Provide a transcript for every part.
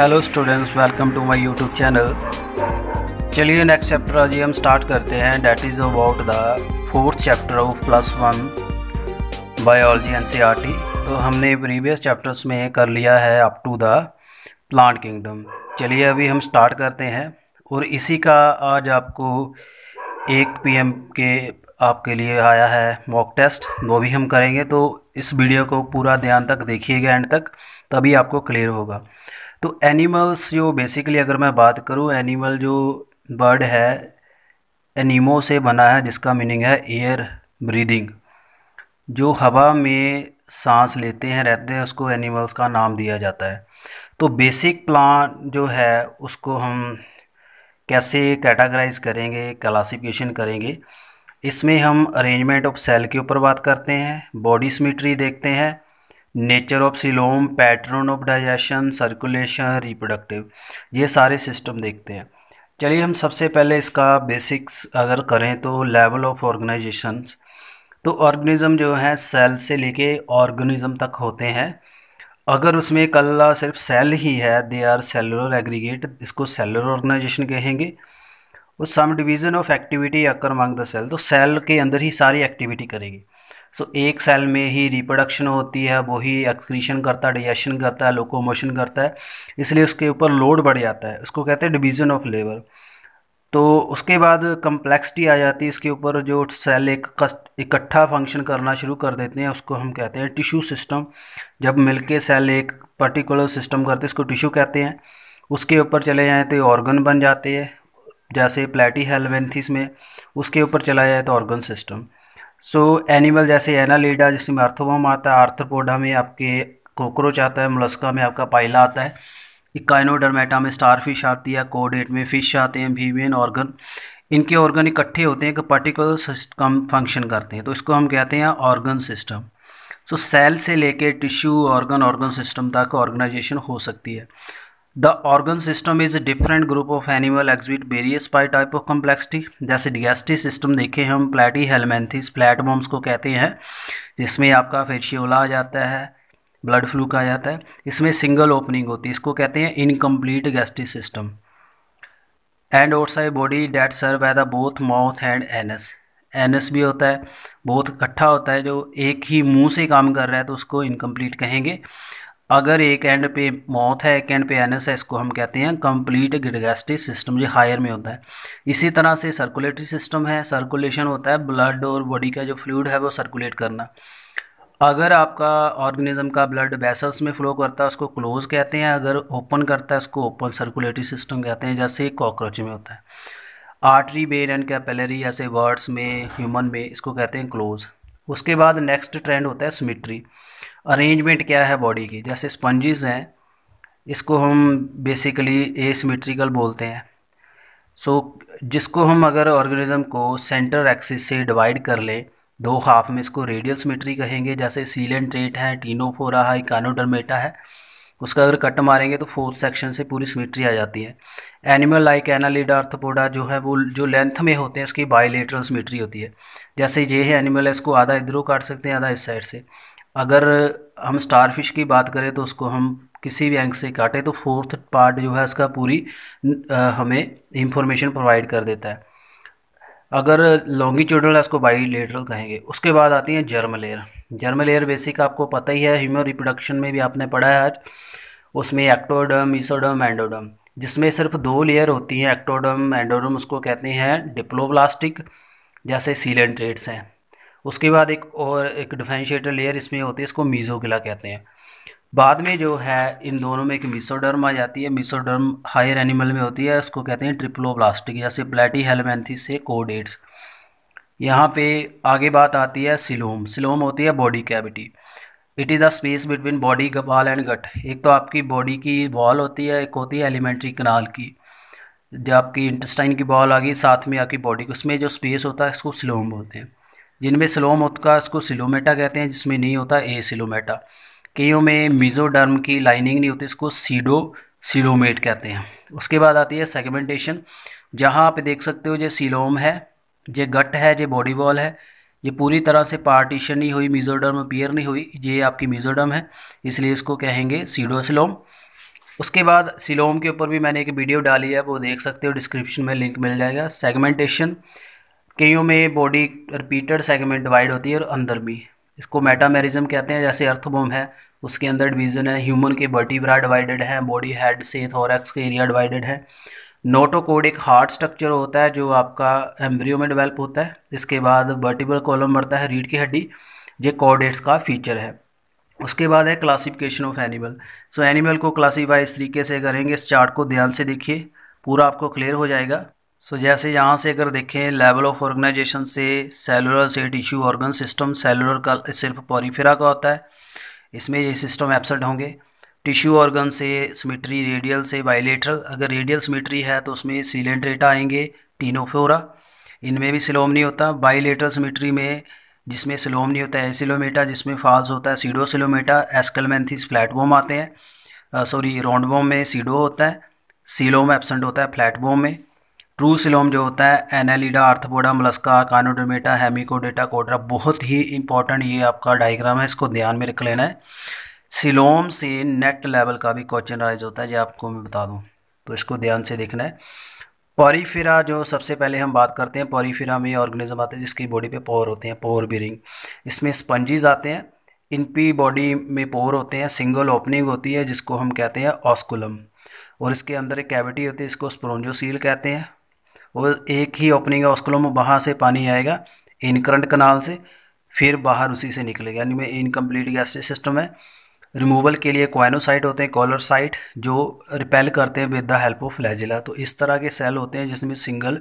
hello students welcome to my YouTube channel चलिए next chapter आज हम स्टार्ट करते हैं that is about the fourth chapter of plus one biology एन तो हमने प्रीवियस चैप्टर्स में कर लिया है up to the plant kingdom चलिए अभी हम स्टार्ट करते हैं और इसी का आज आपको एक पी के आपके लिए आया है मॉक टेस्ट वो भी हम करेंगे तो इस वीडियो को पूरा ध्यान तक देखिएगा एंड तक तभी आपको क्लियर होगा तो एनिमल्स जो बेसिकली अगर मैं बात करूँ एनिमल जो बर्ड है एनिमो से बना है जिसका मीनिंग है एयर ब्रीदिंग जो हवा में सांस लेते हैं रहते हैं उसको एनिमल्स का नाम दिया जाता है तो बेसिक प्लान जो है उसको हम कैसे कैटागराइज करेंगे क्लासिफिकेशन करेंगे इसमें हम अरेंजमेंट ऑफ सेल के ऊपर बात करते हैं बॉडी सिमेट्री देखते हैं nature of coelom pattern of digestion circulation reproductive ये सारे सिस्टम देखते हैं चलिए हम सबसे पहले इसका बेसिक्स अगर करें तो लेवल ऑफ ऑर्गेनाइजेशन तो ऑर्गेनिज्म जो है सेल से लेके ऑर्गेनिज्म तक होते हैं अगर उसमें कल्ला सिर्फ सेल ही है दे आर सेलुलर एग्रीगेट इसको सेलुलर ऑर्गेनाइजेशन कहेंगे और some division of activity occur among the cell तो सेल के अंदर ही सारी एक्टिविटी करेगी सो एक सेल में ही रिप्रोडक्शन होती है वो ही एक्सक्रीशन करता है डिजेशन करता है लोकोमोशन करता है इसलिए उसके ऊपर लोड बढ़ जाता है उसको कहते हैं डिवीज़न ऑफ लेबर तो उसके बाद कम्प्लेक्सिटी आ जाती है इसके ऊपर जो सेल एक इकट्ठा फंक्शन करना शुरू कर देते हैं उसको हम कहते हैं टिश्यू सिस्टम जब मिलके सेल एक पर्टिकुलर सिस्टम करते हैं इसको टिश्यू कहते हैं उसके ऊपर चले जाएँ तो ऑर्गन बन जाते हैं जैसे प्लेटी हेलवेंथिस में उसके ऊपर चला जाए तो organ system so so, animal जैसे एनालीडा जिसमें आर्थोबम आता है आर्थ्रोपोडा में आपके कॉकरोच आता है मुलस्का में आपका पाइला आता है इकाइनोडर्मेटा में स्टार फिश आती है कोडेट में फिश आते हैं भीवियन ऑर्गन इनके ऑर्गन इकट्ठे होते हैं कि पर्टिकुलर सिस्टम फंक्शन करते हैं तो इसको हम कहते हैं ऑर्गन सिस्टम सो सेल से लेके टिश्यू ऑर्गन ऑर्गन सिस्टम तक ऑर्गेनाइजेशन हो सकती है The organ system is a different group of animal exhibit various by type of complexity जैसे digestive system देखे हम प्लेटी हेलमेंथिस platmoms को कहते हैं जिसमें आपका फेशियोला आ जाता है ब्लड फ्लू का आ जाता है इसमें सिंगल ओपनिंग होती है इसको कहते हैं incomplete gastric system and side body that serve as both mouth and anus anus भी होता है बहुत इकट्ठा होता है जो एक ही मुंह से काम कर रहा है तो उसको इनकम्प्लीट कहेंगे अगर एक एंड पे मौत है एक एंड पे एनएस है इसको हम कहते हैं कंप्लीट गिडगेस्टिक सिस्टम जो हायर में होता है इसी तरह से सर्कुलेटरी सिस्टम है सर्कुलेशन होता है ब्लड और बॉडी का जो फ्लूड है वो सर्कुलेट करना अगर आपका ऑर्गेनिज्म का ब्लड वेसल्स में फ्लो करता है उसको क्लोज कहते हैं अगर ओपन करता है उसको ओपन सर्कुलेटरी सिस्टम कहते हैं जैसे कॉकरोच में होता है आर्टरी बेन एंड कैपेलरी जैसे वर्ड्स में ह्यूमन में इसको कहते हैं क्लोज उसके बाद नेक्स्ट ट्रेंड होता है सिमिट्री अरेंजमेंट क्या है बॉडी की जैसे स्पंजिस हैं इसको हम बेसिकली एसिमेट्रिकल बोलते हैं सो so, जिसको हम अगर ऑर्गेनिज्म को सेंटर एक्सिस से डिवाइड कर लें दो हाफ में इसको रेडियल सिमेट्री कहेंगे जैसे सीलेंट्रेट है टीनोफोरा है इकानोडर्मेटा है उसका अगर कट मारेंगे तो फोर्थ सेक्शन से पूरी सिमेट्री आ जाती है एनिमल लाइक एनालिड आर्थोपोडा जो है वो जो लेंथ में होते हैं उसकी बायोलेटरल सिमेट्री होती है जैसे ये है एनिमल है इसको आधा इधरों काट सकते हैं आधा इस साइड से अगर हम स्टार फिश की बात करें तो उसको हम किसी भी एंग से काटें तो फोर्थ पार्ट जो है उसका पूरी हमें इंफॉर्मेशन प्रोवाइड कर देता है अगर लॉन्गिट्यूडल है उसको बाई लेटरल कहेंगे उसके बाद आती है germ layer germ layer basic आपको पता ही है ह्यूमन रिप्रोडक्शन में भी आपने पढ़ा है आज उसमें एक्टोडम ईसोडम एंडोडम जिसमें सिर्फ दो लेयर होती हैं एक्टोडम एंडोडम उसको कहते हैं डिप्लोब्लास्टिक जैसे सीलेंट्रेट्स हैं उसके बाद एक और एक डिफेंशिएटर लेयर इसमें होती है इसको मीजोगिला कहते हैं बाद में जो है इन दोनों में एक मिसोडर्म आ जाती है मिसोडर्म हायर एनिमल में होती है उसको कहते हैं ट्रिप्लोब्लास्टिक जैसे प्लेटी हेलमेंथी से कोडेट्स यहाँ पे आगे बात आती है सिलोम सिलोम होती है body cavity it is the space between body wall and gut एक तो आपकी बॉडी की वॉल होती है एक होती है एलिमेंट्री कनाल की जब आपकी इंटेस्टाइन की बॉल आ गई साथ में आपकी बॉडी उसमें जो स्पेस होता है इसको सिलोम बोलते हैं जिनमें स्लोम होता इसको सिलोमेटा कहते हैं जिसमें नहीं होता ए सिलोमेटा कईयों में मिजोडर्म की लाइनिंग नहीं होती इसको सीडो सिलोमेट कहते हैं उसके बाद आती है सेगमेंटेशन जहाँ आप देख सकते हो ये सिलोम है जो गट है जो बॉडी वॉल है ये पूरी तरह से पार्टीशन नहीं हुई मिजोडर्म अपियर नहीं हुई ये आपकी मिजोडर्म है इसलिए इसको कहेंगे सीडोसिलोम उसके बाद सिलोम के ऊपर भी मैंने एक वीडियो डाली है वो देख सकते हो डिस्क्रिप्शन में लिंक मिल जाएगा सेगमेंटेशन कईयों में बॉडी रिपीटेड सेगमेंट डिवाइड होती है और अंदर भी इसको मेटामेरिज्म कहते हैं जैसे अर्थबोम है उसके अंदर डिवीजन है ह्यूमन के ब्रा डिवाइडेड है बॉडी हेड से थोरेक्स के एरिया डिवाइडेड है नोटोकोड एक हार्ट स्ट्रक्चर होता है जो आपका एम्ब्रियो में डेवलप होता है इसके बाद वर्टिब्रल कॉलम बढ़ता है रीढ़ की हड्डी जो कोर्डेट्स का फीचर है उसके बाद है classification of animal so animal को क्लासीफाई इस तरीके से करेंगे इस चार्ट को ध्यान से देखिए पूरा आपको क्लियर हो जाएगा सो so, जैसे यहाँ से अगर देखें लेवल ऑफ ऑर्गेनाइजेशन से सेलुलर से टिश्यू ऑर्गन सिस्टम सेलुलर का सिर्फ पॉरीफेरा का होता है इसमें ये सिस्टम एबसेंट होंगे टिश्यू ऑर्गन से सिमेट्री रेडियल से बाइलेटरल अगर रेडियल सिमेट्री है तो उसमें सिलेंड्रेटा आएंगे टीनोफोरा इनमें भी सिलोम नहीं होता बाइलेटरल सिमेट्री में जिसमें सिलोम नहीं होता है जिसमें फाल्स होता है सीडोसिलोमेटा एस्कलमेंथिस फ्लैटबोम आते हैं सॉरी रोंडबोम में सीडो होता है सीलोम एबसेंट होता है फ्लैटबोम में ट्रू सिलोम जो होता है एनालिडा आर्थपोडा मलस्का कानोडोमेटा हेमिकोडेटा कोडरा बहुत ही इंपॉर्टेंट ये आपका डायग्राम है इसको ध्यान में रख लेना है सिलोम से नेट लेवल का भी क्वेश्चन राइज होता है जो आपको मैं बता दूँ तो इसको ध्यान से देखना है पॉरीफिरा जो सबसे पहले हम बात करते हैं पॉरीफिरा में ऑर्गेनिज्म आते हैं जिसकी बॉडी पे पोर होते हैं पोर बिरिंग इसमें स्पंजीज आते हैं इनपी बॉडी में पोर होते हैं सिंगल ओपनिंग होती है जिसको हम कहते हैं ऑस्कुलम और इसके अंदर एक कैविटी होती है इसको स्प्रोंजोसील कहते हैं वो एक ही ओपनिंग है उसकलों में वहाँ से पानी आएगा इन करंट कनाल से फिर बाहर उसी से निकलेगा यानी मैं इनकम्प्लीट गैस्ट्रिक सिस्टम है रिमूवल के लिए क्वाइनोसाइट होते हैं कॉलर साइट जो रिपेल करते हैं with the help of flagella तो इस तरह के सेल होते हैं जिसमें सिंगल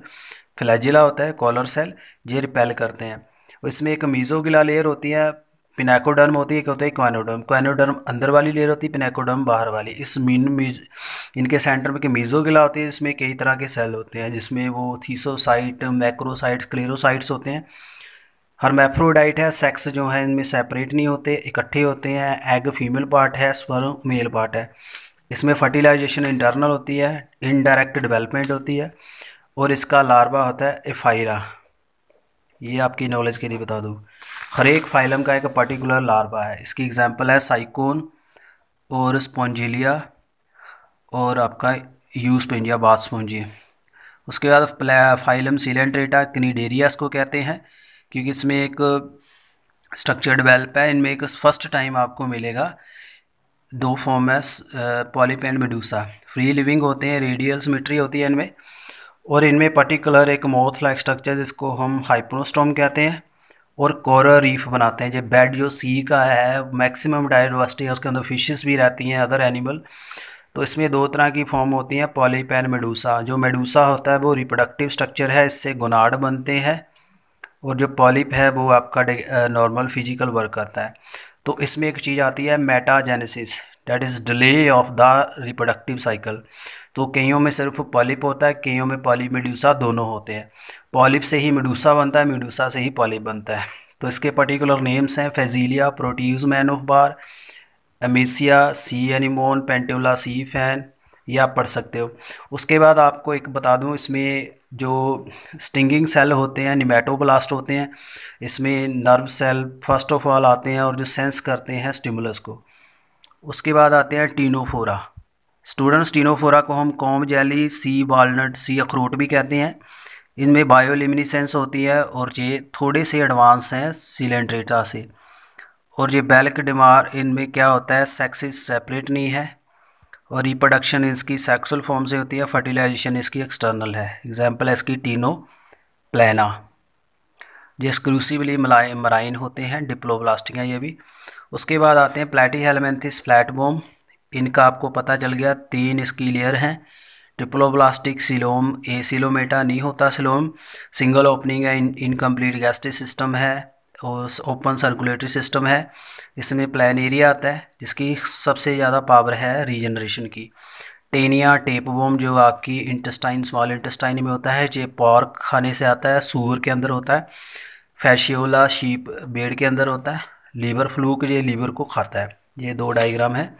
फ्लैजिला होता है कॉलर सेल ये रिपेल करते हैं इसमें एक मीजोगिला लेयर होती है पिनाकोडर्म होती है क्या होता है क्वानोडर्म क्वानोडर्म अंदर वाली लेयर होती है पिनाकोडर्म बाहर वाली इस मीन मीज इनके सेंटर में मीजो गिला होती है इसमें कई तरह के सेल होते हैं जिसमें वो थीसोसाइट मैक्रोसाइट्स क्लेरोसाइट्स होते हैं मैफ्रोडाइट है सेक्स जो है इनमें सेपरेट नहीं होते इकट्ठे होते हैं एग फीमेल पार्ट है स्वर मेल पार्ट है इसमें फर्टिलाइजेशन इंटरनल होती है इनडायरेक्ट डिवेलपमेंट होती है और इसका लार्वा होता है एफाइरा ये आपकी नॉलेज के लिए बता दूँ हर एक फाइलम का एक पर्टिकुलर लार्वा है इसकी एग्जांपल है साइकोन और स्पॉन्जिलिया और आपका यूज पेंजिया बाथ स्पॉन्जी उसके बाद फाइलम सीलेंट्रेटा क्नीडेरियास इसको कहते हैं क्योंकि इसमें एक स्ट्रक्चर डेवलप है इनमें एक फर्स्ट टाइम आपको मिलेगा दो फॉर्म है पॉलीपेन मेडूसा फ्री लिविंग होते हैं रेडियल सिमेट्री होती है इनमें और इनमें पर्टिकुलर एक मोथ लाइक स्ट्रक्चर जिसको हम हाइप्रोस्टोम कहते हैं और कोरल रीफ बनाते हैं जो बेड जो सी का है मैक्सिमम डाइवर्सिटी है उसके अंदर फिशेस भी रहती हैं अदर एनिमल तो इसमें दो तरह की फॉर्म होती हैं पॉलीपैन मेडूसा जो मेडूसा होता है वो रिप्रोडक्टिव स्ट्रक्चर है इससे गुनाड बनते हैं और जो पॉलिप है वो आपका नॉर्मल फिजिकल वर्क करता है तो इसमें एक चीज़ आती है metagenesis that is delay of the reproductive cycle तो कईयों में सिर्फ पॉलिप होता है कईयों में पॉलिप मेड्यूसा दोनों होते हैं पॉलिप से ही मेडूसा बनता है मेडूसा से ही पॉलिप बनता है तो इसके पर्टिकुलर नेम्स हैं Physalia Portuguese man of war Adamsia sea anemone Pennatula sea fan ये आप पढ़ सकते हो उसके बाद आपको एक बता दूँ इसमें जो स्टिंगिंग सेल होते हैं निमेटोब्लास्ट होते हैं इसमें nerve cell first of all आते हैं और जो सेंस करते हैं स्टिमुलस को उसके बाद आते हैं टीनोफोरा स्टूडेंट्स टीनोफोरा को हम comb jelly sea walnut sea अखरोट भी कहते हैं इनमें बायोलिमिनीसेंस होती है और ये थोड़े से एडवांस हैं सिलेंड्रेटा से और ये बेलक डिमार इनमें क्या होता है सेक्सिस सेपरेट नहीं है और रिप्रोडक्शन इसकी सेक्सुअल फॉर्म से होती है फर्टिलाइजेशन इसकी एक्सटर्नल है एग्जाम्पल है इसकी टीनो प्लाना ये एक्सक्लूसिवली मलाइन मराइन होते हैं डिप्लोब्लास्टिक हैं ये भी उसके बाद आते हैं प्लेटी हेलमेंथिस फ्लैटबोम इनका आपको पता चल गया तीन इसकी लेयर हैं ट्रिपलोब्लास्टिक सिलोम ए सिलोमेटा नहीं होता सिलोम सिंगल ओपनिंग है इनकम्प्लीट गैस्ट्रिक सिस्टम है और ओपन सर्कुलेटरी सिस्टम है इसमें प्लान एरिया आता है जिसकी सबसे ज़्यादा पावर है रीजनरेशन की टेनिया टेपबोम जो आपकी इंटेस्टाइन स्मॉल इंटेस्टाइन में होता है जो पॉर्क खाने से आता है सूर के अंदर होता है फैशियोला शीप बेड के अंदर होता है लीवर फ्लूक ये लीवर को खाता है ये दो डायग्राम है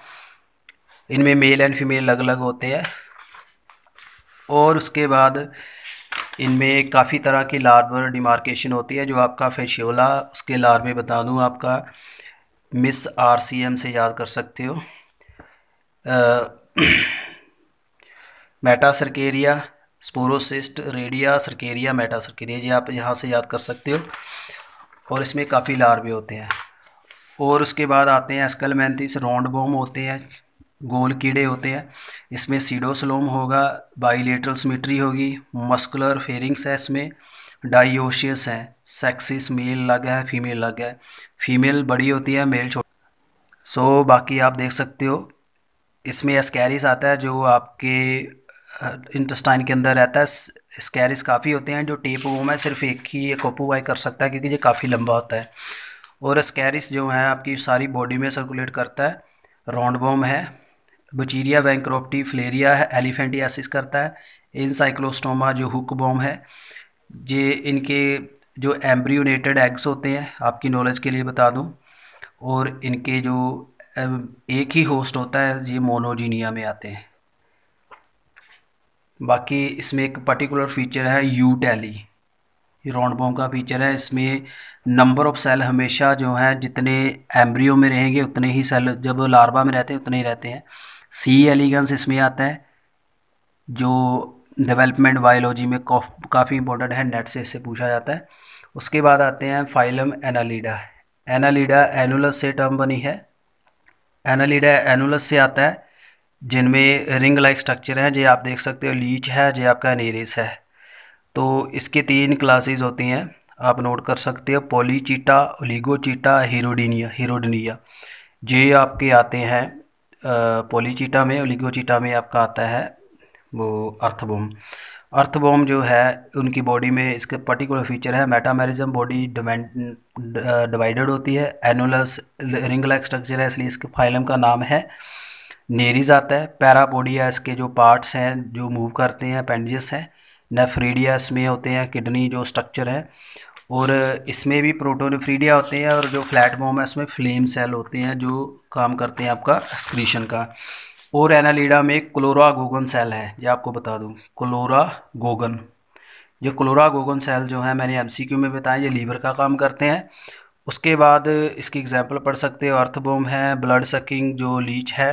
इनमें मेल एंड फीमेल अलग अलग होते हैं और उसके बाद इनमें काफ़ी तरह की लार्वर डिमार्केशन होती है जो आपका फेशियोला उसके लार्वे बता दूँ आपका मिस आर सी एम से याद कर सकते हो metacercaria sporocyst redia cercaria metacercaria ये आप यहाँ से याद कर सकते हो और इसमें काफ़ी लार्वे होते हैं और उसके बाद आते हैं एस्कल मैंथिस राउंड बॉम होते हैं गोल कीड़े होते हैं इसमें सीडोसलोम होगा बाइलेटरल सिमिट्री होगी मस्कुलर फेरिंग्स है इसमें डायोशियस है सेक्सिस मेल अलग है फीमेल अलग है फीमेल बड़ी होती है मेल छोटी सो so, बाकी आप देख सकते हो इसमें स्कैरिस आता है जो आपके इंटस्टाइन के अंदर रहता है स्कैरिस काफ़ी होते हैं जो टेप वो मैं सिर्फ एक ही एक ओपोवाई कर सकता है क्योंकि ये काफ़ी लंबा होता है और स्कैरिस जो है आपकी सारी बॉडी में सर्कुलेट करता है राउंड बॉम है बचीरिया वैंक्रोप्टी फ्लेरिया है एलिफेंटियासिस करता है इनसाइक्लोस्टोमा जो हुक बॉम है ये इनके जो एम्ब्रियोनेटेड एग्स होते हैं आपकी नॉलेज के लिए बता दूँ और इनके जो एक ही होस्ट होता है ये मोनोजीनिया में आते हैं बाकी इसमें एक पर्टिकुलर फीचर है यू टैली राउंड बॉम का फीचर है इसमें नंबर ऑफ सेल हमेशा जो है जितने एम्ब्रियो में रहेंगे उतने ही सेल जब लार्वा में रहते हैं उतने ही रहते हैं सी एलिगेंस इसमें आता है जो डेवलपमेंट बायोलॉजी में काफ़ी इंपॉर्टेंट है नेट से इससे पूछा जाता है उसके बाद आते हैं फाइलम एनालीडा एनालीडा एनुलस से टर्म बनी है एनालीडा एनुलस से आता है जिनमें रिंग लाइक स्ट्रक्चर हैं जो आप देख सकते हो लीच है जो आपका एनेरिस है तो इसके तीन क्लासेज होती हैं आप नोट कर सकते हो पोलीचीटा ओलीगोचीटा हीरोडिनिया हीरोडनिया ये आपके आते हैं पोलीचीटा में ओलीगोचीटा में आपका आता है वो अर्थबोम अर्थबोम जो है उनकी बॉडी में इसके पर्टिकुलर फीचर है मेटामेरिज्म बॉडी डिवाइडेड होती है एनुलस रिंग लाइक स्ट्रक्चर है इसलिए इसके फाइलम का नाम है नेरीज आता है पैरापोडिया इसके जो पार्ट्स हैं जो मूव करते हैं अपेंडिजस हैं नेफ्रीडियास में होते हैं किडनी जो स्ट्रक्चर है और इसमें भी प्रोटोनिफ्रीडिया होते हैं और जो फ्लैट मोम है उसमें फ्लेम सेल होते हैं जो काम करते हैं आपका एक्सक्रीशन का और एनालीडा में क्लोरा गोगन सेल है जो आपको बता दूँ क्लोरा गोगन जो क्लोरा गोगन सेल जो है मैंने एमसीक्यू में बताया ये लीवर का काम करते हैं उसके बाद इसकी एग्जाम्पल पढ़ सकते हो अर्थबोम है ब्लड सकिंग जो लीच है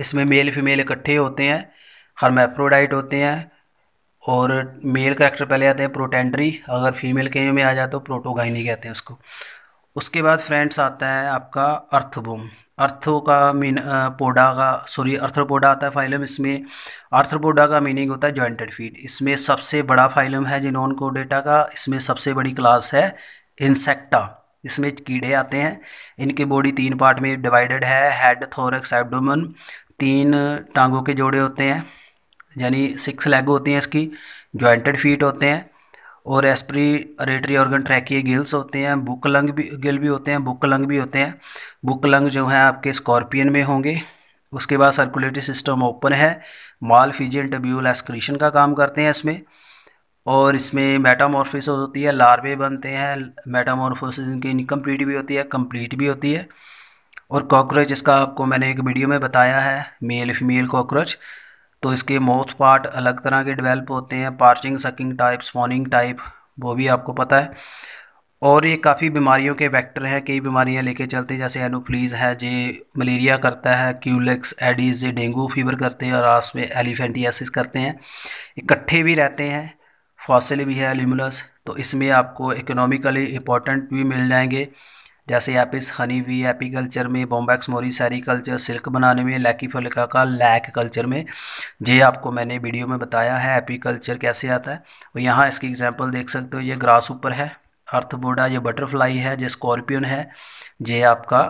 इसमें मेल फीमेल इकट्ठे होते हैं हर्मेफ्रोडाइट होते हैं और मेल करेक्टर पहले आते हैं प्रोटेंड्री अगर फीमेल के में आ जाए तो प्रोटोगाइनी कहते हैं उसको उसके बाद फ्रेंड्स आता है आपका अर्थबोम अर्थो का मीन पोडा का सॉरी अर्थ्रोपोडा आता है फाइलम इसमें अर्थ्रोपोडा का मीनिंग होता है जॉइंटेड फीट इसमें सबसे बड़ा फाइलम है जिनोन कोडेटा का इसमें सबसे बड़ी क्लास है इंसेक्टा इसमें कीड़े आते हैं इनके बॉडी तीन पार्ट में डिवाइडेड है हेड थोरक्स एबडोमन तीन टांगों के जोड़े होते हैं यानी सिक्स लेग होती हैं इसकी जॉइंटेड फीट होते हैं और रेटरी ऑर्गन ट्रैकिए गिल्स होते हैं बुक लंग भी गिल भी होते हैं बुक लंग भी होते हैं बुक लंग जो हैं आपके स्कॉर्पियन में होंगे उसके बाद सर्कुलेटरी सिस्टम ओपन है माल फिजियन टब्यूल एस्क्रीशन का काम करते हैं इसमें और इसमें मेटामोरफिस होती है लार्वे बनते हैं मेटामॉर्फोसिस इनकी इनकम्प्लीट भी होती है कम्प्लीट भी होती है और कॉकरोच इसका आपको मैंने एक वीडियो में बताया है मेल फीमेल कॉकरोच तो इसके माउथ पार्ट अलग तरह के डेवलप होते हैं piercing sucking type sponging type वो भी आपको पता है और ये काफ़ी बीमारियों के वेक्टर हैं कई बीमारियां लेके चलते हैं जैसे एनोफ्लीज है जे मलेरिया करता है क्यूलेक्स एडीज जे डेंगू फीवर करते हैं और आस में एलिफेंटियासिस करते हैं इकट्ठे भी रहते हैं फॉसिल भी है एलिमुलस तो इसमें आपको इकोनॉमिकली इंपॉर्टेंट भी मिल जाएंगे जैसे आप इस एपी एपीकल्चर में बॉम्बैक्स मोरी कल्चर सिल्क बनाने में लैकी फलका का लैक कल्चर में ये आपको मैंने वीडियो में बताया है कल्चर कैसे आता है और यहाँ इसकी एग्जाम्पल देख सकते हो ये ग्रास ऊपर है अर्थबोडा ये बटरफ्लाई है ये स्कॉर्पियन है ये आपका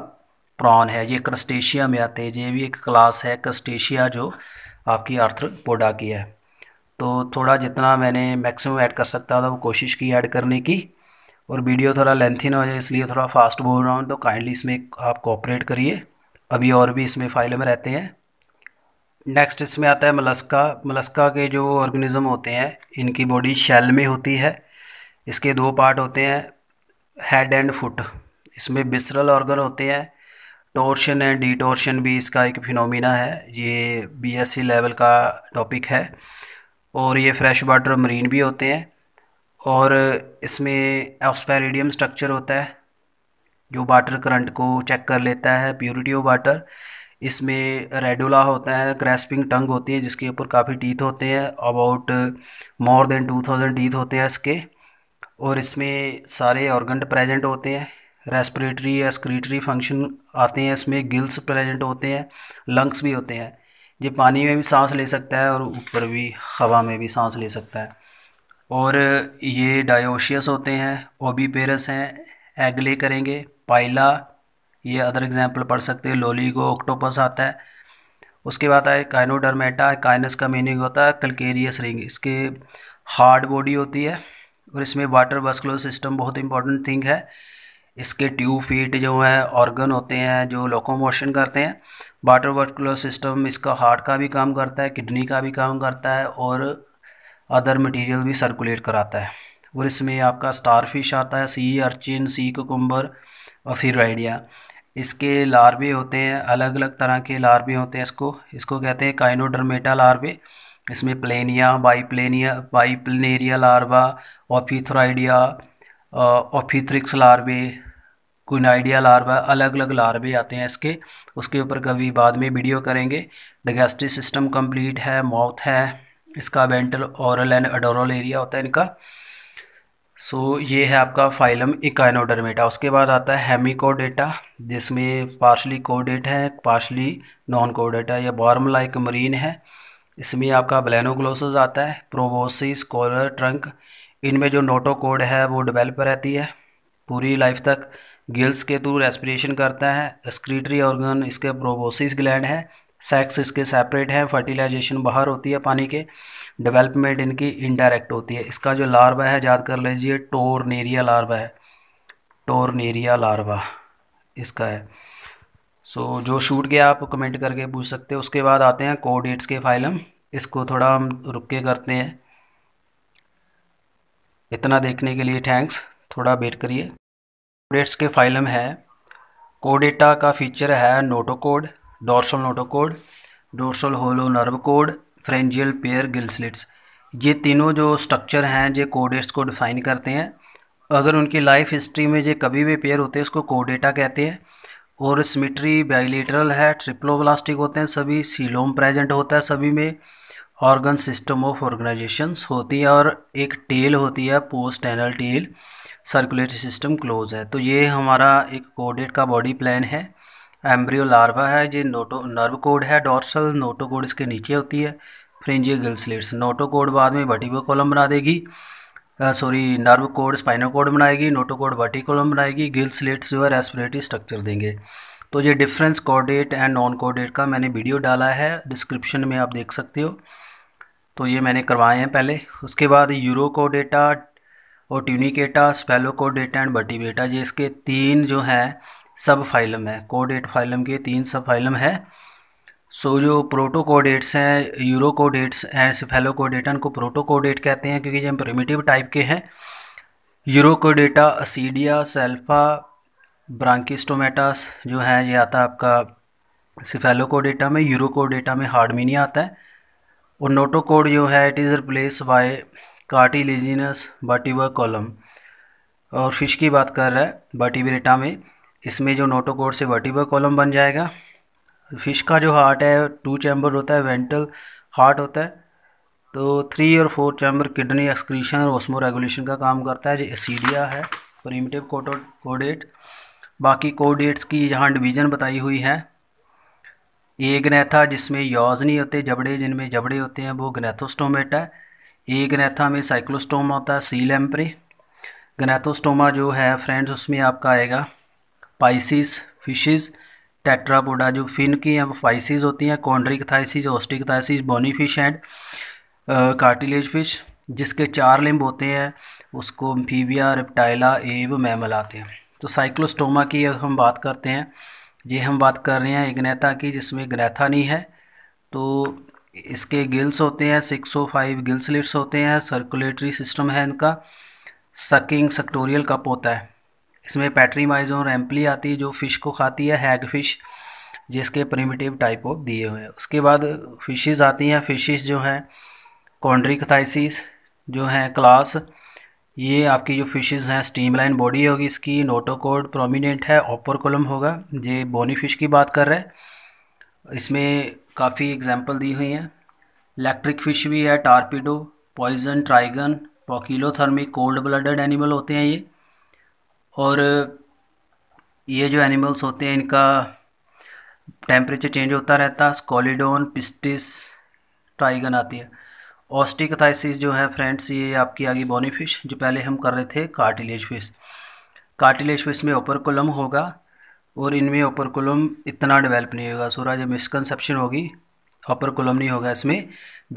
प्रॉन है ये क्रस्टेशिया में आते हैं ये भी एक क्लास है क्रस्टेशिया जो आपकी आर्थ्रोपोडा की है तो थोड़ा जितना मैंने मैक्सिमम ऐड कर सकता था वो कोशिश की ऐड करने की और वीडियो थोड़ा लेंथी ना हो जाए इसलिए थोड़ा फास्ट बोल रहा हूँ तो काइंडली इसमें आप कोऑपरेट करिए अभी और भी इसमें में रहते हैं नेक्स्ट इसमें आता है मलस्का मलस्का के जो ऑर्गेनिज्म होते हैं इनकी बॉडी शेल में होती है इसके दो पार्ट होते हैं हेड एंड फुट इसमें बिसरल ऑर्गन होते हैं टोर्शन एंड डिटोर्शन भी इसका एक फिनोमिना है ये बीएससी लेवल का टॉपिक है और ये फ्रेश वाटर मरीन भी होते हैं और इसमें एक्सपेरेडियम स्ट्रक्चर होता है जो वाटर करंट को चेक कर लेता है प्योरिटी ऑफ वाटर इसमें रेडुला होता है ग्रेस्पिंग टंग होती है जिसके ऊपर काफ़ी टीथ होते हैं about more than two thousand teeth होते हैं इसके और इसमें सारे ऑर्गन प्रेजेंट होते हैं रेस्पिरेटरी या स्क्रीटरी फंक्शन आते हैं इसमें गिल्स प्रेजेंट होते हैं लंग्स भी होते हैं ये पानी में भी सांस ले सकता है और ऊपर भी हवा में भी सांस ले सकता है और ये डायोशियस होते हैं ओबीपेरस हैं एगले करेंगे पाइला ये अदर एग्जाम्पल पढ़ सकते हैं लोलीगो ऑक्टोपस आता है उसके बाद आए काइनोडर्मेटा काइनस का मीनिंग होता है कलकेरियस रिंग इसके हार्ड बॉडी होती है और इसमें वाटर वस्कुलर सिस्टम बहुत इंपॉर्टेंट थिंग है इसके ट्यूब फीट जो हैं ऑर्गन होते हैं जो लोकोमोशन करते हैं वाटर वस्कुलर सिस्टम इसका हार्ट का भी काम करता है किडनी का भी काम करता है और अदर मटेरियल भी सर्कुलेट कराता है और इसमें आपका स्टार फिश आता है सी अर्चिन सी कोकुम्बर और फिर आइडिया इसके लार्वे होते हैं अलग अलग तरह के लार्वे होते हैं इसको इसको कहते हैं काइनोडर्मेटा लार्वे इसमें प्लेनिया बाईप्लेनिया बाईप्लेनेरिया लार्वा ऑफिथ्राइडिया ऑफिथ्रिक्स लार्वे कुनाइडिया लार्वा अलग अलग लार्वे आते हैं इसके उसके ऊपर कभी बाद में वीडियो करेंगे डिगेस्टिव सिस्टम कंप्लीट है माउथ है इसका वेंटल औरल एंड अडोरल एरिया होता है इनका सो so, ये है आपका फाइलम इकाइनोडर्मेटा उसके बाद आता है हेमिकोडेटा जिसमें पार्शली कोडेट है पार्शली नॉन कोडेटा या बॉर्म लाइक मरीन है इसमें आपका ब्लैनोग्लोस आता है प्रोबोसिस कॉलर ट्रंक इनमें जो नोटो कोड है वो डेवलप रहती है पूरी लाइफ तक गिल्स के थ्रू रेस्पिरेशन करता है स्क्रीटरी ऑर्गन इसके प्रोबोसिस ग्लैंड है सेक्स इसके सेपरेट हैं फर्टिलाइजेशन बाहर होती है पानी के डेवलपमेंट इनकी इनडायरेक्ट होती है इसका जो लार्वा है याद कर लीजिए टोरनेरिया लार्वा है टोरनेरिया लार्वा इसका है सो so, जो शूट गया आप कमेंट करके पूछ सकते हैं उसके बाद आते हैं कोडेट्स के फाइलम इसको थोड़ा हम रुक के करते हैं इतना देखने के लिए थैंक्स थोड़ा वेट करिए कोडेट्स के फाइलम है कोडेटा का फीचर है notochord dorsal notochord dorsal hollow nerve cord pharyngeal pair gill slits ये तीनों जो स्ट्रक्चर हैं ये कोडेट्स को डिफाइन करते हैं अगर उनकी लाइफ हिस्ट्री में ये कभी भी पेयर होते हैं उसको कोडेटा कहते हैं और सिमिट्री बाइलेटरल है ट्रिप्लोब्लास्टिक होते हैं सभी सीलोम प्रेजेंट होता है सभी में ऑर्गन सिस्टम ऑफ ऑर्गेनाइजेशंस होती है और एक टेल होती है post anal tail circulatory system close है तो ये हमारा एक कोडेट का बॉडी प्लान है एम्ब्रियो लार्वा है ये नोटो नर्व कोड है डॉर्सल नोटो कोड इसके नीचे होती है फ्रेंजिया गिल नोटो कोड बाद में बटी कॉलम बना देगी sorry nerve code spinal cord बनाएगी नोटो कोड बटी कॉलम बनाएगी गिल्सलेट्स जो है रेस्पिरेटरी स्ट्रक्चर देंगे तो ये difference caudate and non caudate का मैंने वीडियो डाला है डिस्क्रिप्शन में आप देख सकते हो तो ये मैंने करवाए हैं पहले उसके बाद यूरो कोडेटा और ट्यूनिकेटा स्पेलो कोडेटा एंड बटीबेटा ये इसके तीन जो हैं सब फाइलम है कोडेट फाइलम के तीन सब फाइलम है सो so, जो प्रोटोकोडेट्स हैं यूरोकोडेट्स एंड सिफेलोकोडेटन को प्रोटोकोडेट कहते हैं क्योंकि जो प्रिमिटिव टाइप के हैं यूरोकोडेटा असीडिया सेल्फा ब्रांकिस्टोमेटास जो है ये आता है आपका सिफेलोकोडेटा में यूरोकोडेटा में हार्डमिनिया आता है और नोटोकोड जो है it is replace by cartilaginous vertebral column और फिश की बात कर रहा है बटिवरेटा में इसमें जो नोटोकोड से वर्टिबल कॉलम बन जाएगा फिश का जो हार्ट है टू चैम्बर होता है वेंटल हार्ट होता है तो थ्री और फोर चैम्बर किडनी एक्सक्रीशन और ओस्मो रेगुलेशन का काम करता है जो एसीडिया है प्रीमिटिव कोटो कोडेट बाकी कोडेट्स की यहाँ डिवीज़न बताई हुई है ए गनेथा जिसमें यौज नहीं होते जबड़े जिनमें जबड़े होते हैं वो गनेथोस्टोमेटा है ए गनेथा में साइक्लोस्टोमा होता है सी लैम्परे गनेथोस्टोमा जो है फ्रेंड्स उसमें आपका आएगा पाइसिस फिशिज़ टेट्रापोडा जो फिन की हैं वो फाइसिस होती हैं Osteichthyes bony fish and cartilage fish जिसके चार लिम्ब होते हैं उसको फीविया रिप्टाइला एव मैमल आते हैं तो साइक्लोस्टोमा की हम बात करते हैं ये हम बात कर रहे हैं इग्नेथा की जिसमें ग्रैथा नहीं है तो इसके गिल्स होते हैं सिक्स ओ फाइव गिल्स लिट्स होते हैं सर्कुलेटरी सिस्टम है इनका सकिंग सेक्टोरियल कप होता है इसमें पैटरी और एम्पली आती है जो फ़िश को खाती है हैग फिश जिसके प्रिमिटिव टाइप ऑफ दिए हुए हैं उसके बाद फिशेज आती हैं फिशेज जो हैं कॉन्ड्रिकथाइसिस जो हैं क्लास ये आपकी जो फिशेज हैं स्टीमलाइन बॉडी होगी इसकी नोटोकोड प्रोमिनेंट है ऑपर कोलम होगा ये बोनी फिश की बात कर रहे हैं इसमें काफ़ी एग्जाम्पल दी हुई हैं इलेक्ट्रिक फिश भी है Torpedo poison Trygon poikilothermic cold blooded animal होते हैं ये और ये जो एनिमल्स होते हैं इनका टेम्परेचर चेंज होता रहता है स्कॉलीडोन पिस्टिस ट्राइगन आती है ऑस्टिकथाइसिस जो है फ्रेंड्स ये आपकी आगे गई बोनी फिश जो पहले हम कर रहे थे कार्टिलेज फिश कार्टिलेज फिश में ओपर कोलम होगा और इनमें ओपर कोलम इतना डेवलप नहीं होगा जो मिसकनसेप्शन होगी ओपर कोलम नहीं होगा इसमें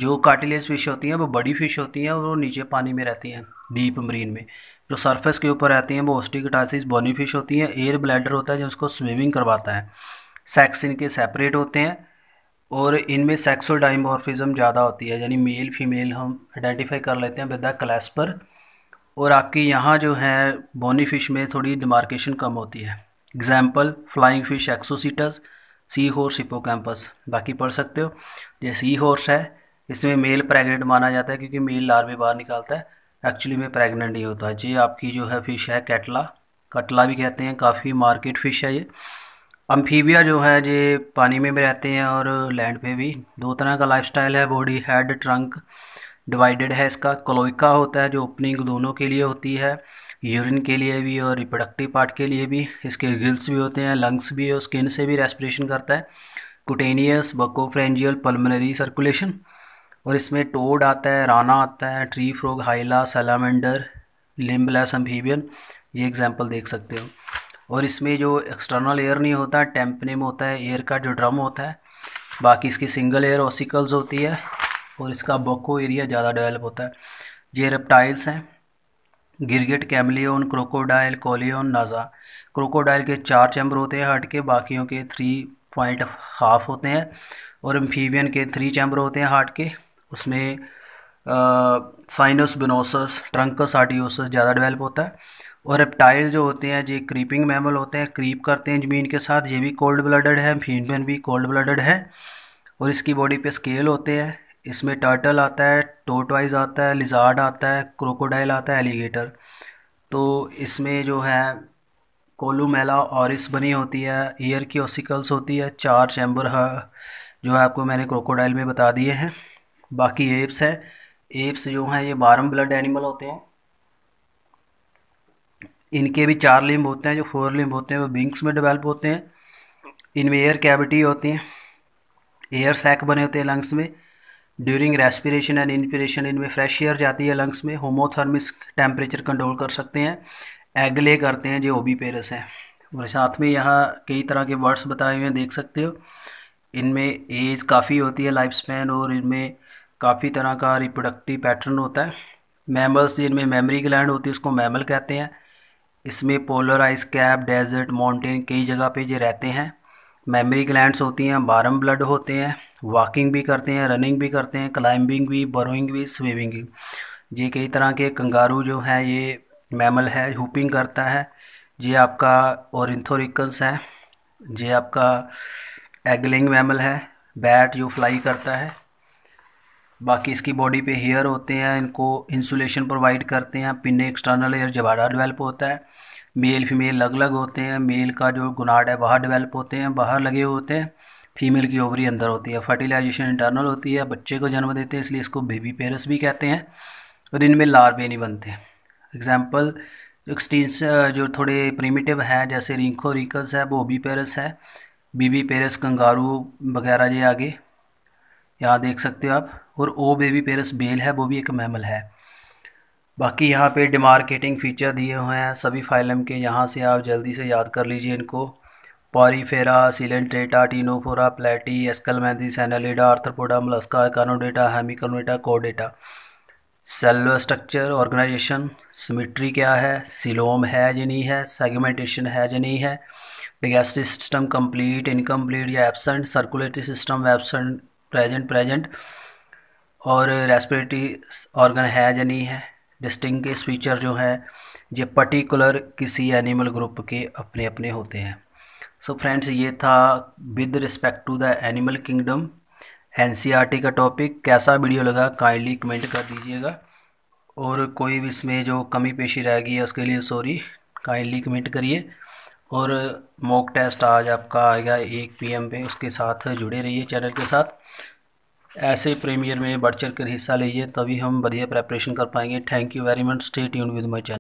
जो कार्टिलेज फिश होती हैं वो बड़ी फिश होती हैं और वो नीचे पानी में रहती हैं डीप मरीन में जो सरफेस के ऊपर रहती हैं वो ऑस्टिकटासिस बॉनीफिश होती हैं एयर ब्लैडर होता है जो उसको स्विमिंग करवाता है सेक्स इनके सेपरेट होते हैं और इनमें सेक्सुअल डाइमॉर्फिज्म ज़्यादा होती है यानी मेल फीमेल हम आइडेंटिफाई कर लेते हैं विद द क्लैस्पर और आपकी यहाँ जो है बोनी फिश में थोड़ी डिमार्केशन कम होती है example flying fish Exocoetus seahorse Hippocampus बाकी पढ़ सकते हो ये सी हॉर्स है इसमें मेल प्रेगनेंट माना जाता है क्योंकि मेल लार्वे बाहर निकालता है एक्चुअली में प्रेग्नेंट ही होता है जी आपकी जो है फ़िश है कैटला कटला भी कहते हैं काफ़ी मार्केट फ़िश है ये अम्फीबिया जो है ये पानी में भी रहते हैं और लैंड पे भी दो तरह का लाइफस्टाइल है बॉडी हेड ट्रंक डिवाइडेड है इसका क्लोइका होता है जो ओपनिंग दोनों के लिए होती है यूरिन के लिए भी और रिप्रोडक्टिव पार्ट के लिए भी इसके गिल्स भी होते हैं लंग्स भी और स्किन से भी रेस्परेशन करता है कुटेनियस बकोफ्रेंजियल पल्मनरी सर्कुलेशन और इसमें टोड आता है राना आता है tree frog Hyla salamander limbless amphibian ये एग्जांपल देख सकते हो और इसमें जो एक्सटर्नल एयर नहीं होता है में होता है एयर का जो ड्रम होता है बाकी इसकी सिंगल एयर ऑसिकल्स होती है और इसका बोको एरिया ज़्यादा डेवलप होता है ये रेप्टाइल्स हैं गिरगिट कैमलियन क्रोकोडाइल कोलियन नाजा क्रोकोडाइल के चार चैम्बर होते हैं हार्ट के बाकियों के थ्री पॉइंट हाफ होते हैं और एम्फीबियन के थ्री चैम्बर होते हैं हार्ट के उसमें साइनस बिनोसस ट्रंकस आर्टियोसस ज़्यादा डेवलप होता है और रेप्टाइल जो होते हैं ये क्रीपिंग मैमल होते हैं क्रीप करते हैं ज़मीन के साथ ये भी कोल्ड ब्लडेड है फीमेल भी कोल्ड ब्लडेड है और इसकी बॉडी पे स्केल होते हैं इसमें टर्टल आता है टोटवाइज आता है लिजार्ड आता है क्रोकोडाइल आता है एलिगेटर तो इसमें जो है कोलूमेला ऑरिस बनी होती है ईयर की ओसिकल्स होती है चार चैम्बर जो है आपको मैंने क्रोकोडाइल में बता दिए हैं बाकी एप्स है एप्स जो हैं ये बारम ब्लड एनिमल होते हैं इनके भी चार लिम्ब होते हैं जो फोर लिम्ब होते हैं वो विंग्स में डेवलप होते हैं इनमें एयर कैविटी होती है एयर सैक बने होते हैं लंग्स में ड्यूरिंग रेस्पिरेशन एंड इंस्पिरेशन इनमें फ्रेश एयर जाती है लंग्स में होमोथर्मिस टेम्परेचर कंट्रोल कर सकते हैं एग ले करते हैं जो ओबी पेरस हैं और साथ में यहाँ कई तरह के वर्ड्स बताए हुए हैं देख सकते हो इनमें एज काफ़ी होती है लाइफ स्पैन और इनमें काफ़ी तरह का रिप्रोडक्टिव पैटर्न होता है मैमल्स जिनमें मेमरी ग्लैंड होती है उसको मैमल कहते हैं इसमें polar ice cap desert mountain कई जगह पे ये रहते हैं मेमरी ग्लैंड्स होती हैं बारम ब्लड होते हैं वॉकिंग भी करते हैं रनिंग भी करते हैं क्लाइंबिंग भी बरोइंग भी स्विमिंग भी ये कई तरह के कंगारू जो हैं ये मैमल है हुपिंग करता है ये आपका औरथोरिकल्स है ये आपका एगलिंग मैमल है बैट जो फ्लाई करता है बाकी इसकी बॉडी पे हेयर होते हैं इनको इंसुलेशन प्रोवाइड करते हैं पिने एक्सटर्नल हेयर जबाड़ा डेवलप होता है मेल फीमेल अलग अलग होते हैं मेल का जो गुनाड है बाहर डेवलप होते हैं बाहर लगे होते हैं फीमेल की ओवरी अंदर होती है फर्टिलाइजेशन इंटरनल होती है बच्चे को जन्म देते हैं इसलिए इसको बेबी पेरस भी कहते हैं और इनमें लार्वे नहीं बनते एग्जाम्पल एक्सटीस जो थोड़े प्रीमिटिव हैं जैसे रिंको रिकस है बोबी पेरस है बीबी पेरस कंगारू वगैरह ये आगे यहाँ देख सकते हो आप और ओ बेबी पेरस बेल है वो भी एक मैमल है बाकी यहाँ पे डिमार्केटिंग फ़ीचर दिए हुए हैं सभी फाइलम के यहाँ से आप जल्दी से याद कर लीजिए इनको Porifera Coelenterata Ctenophora platy Aschelminthes Annelida Arthropoda Mollusca कानोडेटा हेमिकोनोडेटा कोडेटा सेलुलर स्ट्रक्चर ऑर्गेनाइजेशन सिमिट्री क्या है सिलोम है या नहीं है सेगमेंटेशन है या नहीं है डिगेस्टिव सिस्टम कंप्लीट इनकम्प्लीट या absent circulatory system absent present present और रेस्पिरेटरी ऑर्गन है या नहीं है डिस्टिंग फीचर जो हैं ये पर्टिकुलर किसी एनिमल ग्रुप के अपने अपने होते हैं सो so फ्रेंड्स ये था with respect to the animal kingdom एन का टॉपिक कैसा वीडियो लगा काइंडली कमेंट कर दीजिएगा और कोई भी इसमें जो कमी पेशी रह गई है उसके लिए सॉरी काइंडली कमेंट करिए और मॉक टेस्ट आज आपका आएगा एक पीएम पे उसके साथ जुड़े रहिए चैनल के साथ ऐसे प्रीमियर में बढ़ चढ़ कर हिस्सा लीजिए तभी हम बढ़िया प्रेपरेशन कर पाएंगे thank you very much stay यून विद माई चैनल